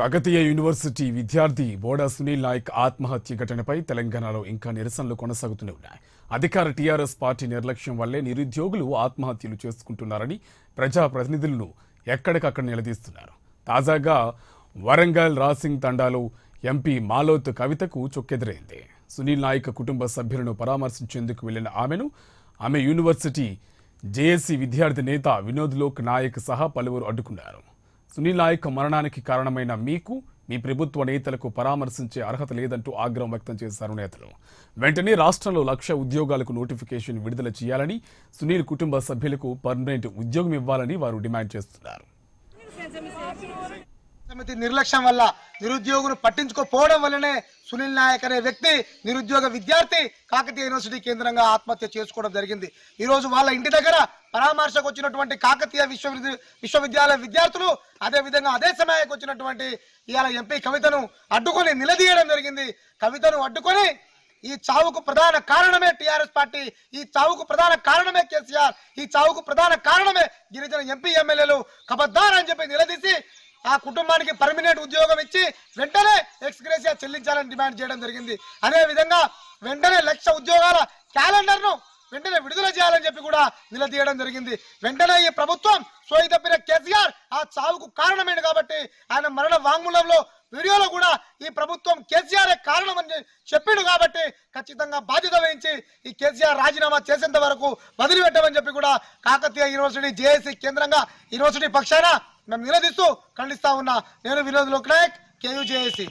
Kakatiya university విద్యార్థి బోడా సునీల్ నాయక్ ఆత్మహత్య ఘటనపై తెలంగాణలో ఇంకా నిరసనలు కొనసాగుతూనే ఉన్నాయి అధికార టీఆర్ఎస్ పార్టీ నిర్లక్ష్యం వల్లే నిరుద్యోగులు ఆత్మహత్యలు చేసుకుంటున్నారని ప్రజాప్రతినిధులను ఎక్కడికక్కడ నిలదీస్తున్నారు తాజాగా వరంగల్ రాసింగ్ తండాలో ఎంపీ మాలోత్ కవితకు చొక్కెదురైంది సునీల్ నాయక్ కుటుంబ సభ్యులను పరామర్శించేందుకు వెళ్లిన ఆమెను ఆమె యూనివర్సిటీ జేఏసీ విద్యార్థి నేత వినోద్ లోక్ నాయక్ సహా పలువురు అడ్డుకున్నారు సునీల్ నాయక్ మరణానికి కారణమైన మీకు మీ ప్రభుత్వ నేతలకు పరామర్శించే అర్హత లేదంటూ ఆగ్రహం వ్యక్తం చేశారు నేతలు వెంటనే రాష్ట్రంలో లక్ష ఉద్యోగాలకు నోటిఫికేషన్ విడుదల చేయాలని సునీల్ కుటుంబ సభ్యులకు పర్మనెంట్ ఉద్యోగం ఇవ్వాలని వారు డిమాండ్ చేస్తున్నారు సమితి నిర్లక్ష్యం వల్ల నిరుద్యోగులు పట్టించుకోపోవడం వల్లనే సునీల్ నాయక్ అనే వ్యక్తి నిరుద్యోగ విద్యార్థి కాకతీయ యూనివర్సిటీ కేంద్రంగా ఆత్మహత్య చేసుకోవడం జరిగింది ఈరోజు వాళ్ళ ఇంటి దగ్గర పరామర్శకు వచ్చినటువంటి కాకతీయ విశ్వవిద్య విశ్వవిద్యాలయ విద్యార్థులు అదేవిధంగా అదే సమయానికి వచ్చినటువంటి ఇవాళ ఎంపీ కవితను అడ్డుకొని నిలదీయడం జరిగింది కవితను అడ్డుకొని ఈ చావుకు ప్రధాన కారణమే టిఆర్ఎస్ పార్టీ ఈ చావుకు ప్రధాన కారణమే కేసీఆర్ ఈ చావుకు ప్రధాన కారణమే గిరిజన ఎంపీ ఎమ్మెల్యేలు కబద్దార్ అని చెప్పి నిలదీసి ఆ కుటుంబానికి పర్మినెంట్ ఉద్యోగం ఇచ్చి వెంటనే ఎక్స్గ్రేసియా చెల్లించాలని డిమాండ్ చేయడం జరిగింది అదేవిధంగా వెంటనే లక్ష ఉద్యోగాల క్యాలెండర్ను వెంటనే విడుదల చేయాలని చెప్పి కూడా నిలదీయడం జరిగింది వెంటనే ఈ ప్రభుత్వం సోయి తప్పిన కేసీఆర్ ఆ చావుకు కారణమైంది కాబట్టి ఆయన మరణ వాంగ్మూలంలో వీడియోలో కూడా ఈ ప్రభుత్వం కేసీఆర్ కారణం అని చెప్పిండు కాబట్టి ఖచ్చితంగా బాధ్యత వహించి ఈ కేసీఆర్ రాజీనామా చేసేంత వరకు వదిలిపెట్టమని చెప్పి కూడా కాకతీయ యూనివర్సిటీ జేఏసీ కేంద్రంగా యూనివర్సిటీ పక్షాన మేము నిలదీస్తూ ఖండిస్తా ఉన్నా నేను వినోద్ లోక్ నాయక్ కేయూజేఏసీ